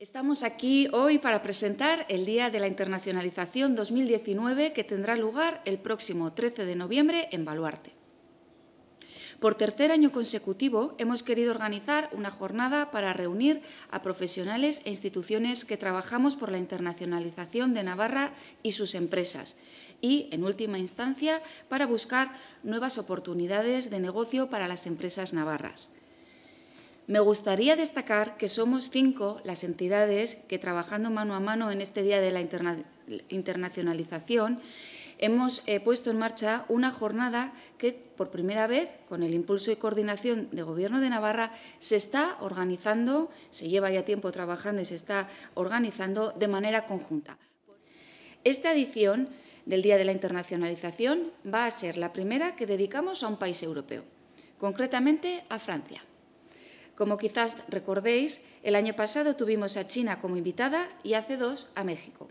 Estamos aquí hoy para presentar el Día de la Internacionalización 2019 que tendrá lugar el próximo 13 de noviembre en Baluarte. Por tercer año consecutivo hemos querido organizar una jornada para reunir a profesionales e instituciones que trabajamos por la internacionalización de Navarra y sus empresas y, en última instancia, para buscar nuevas oportunidades de negocio para las empresas navarras. Me gustaría destacar que somos cinco las entidades que, trabajando mano a mano en este Día de la Internacionalización, hemos eh, puesto en marcha una jornada que, por primera vez, con el impulso y coordinación del Gobierno de Navarra, se está organizando, se lleva ya tiempo trabajando y se está organizando de manera conjunta. Esta edición del Día de la Internacionalización va a ser la primera que dedicamos a un país europeo, concretamente a Francia. Como quizás recordéis, el año pasado tuvimos a China como invitada y hace dos a México.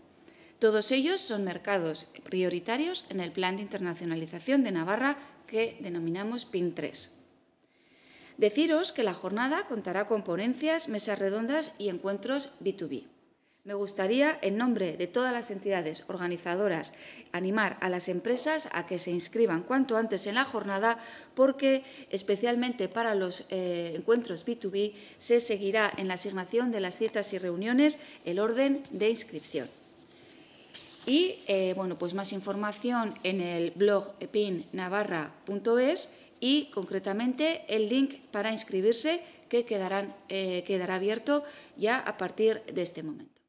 Todos ellos son mercados prioritarios en el plan de internacionalización de Navarra que denominamos PIN 3. Deciros que la jornada contará con ponencias, mesas redondas y encuentros B2B. Me gustaría, en nombre de todas las entidades organizadoras, animar a las empresas a que se inscriban cuanto antes en la jornada, porque especialmente para los eh, encuentros B2B se seguirá en la asignación de las citas y reuniones el orden de inscripción. Y eh, bueno, pues más información en el blog pinnavarra.es y concretamente el link para inscribirse que eh, quedará abierto ya a partir de este momento.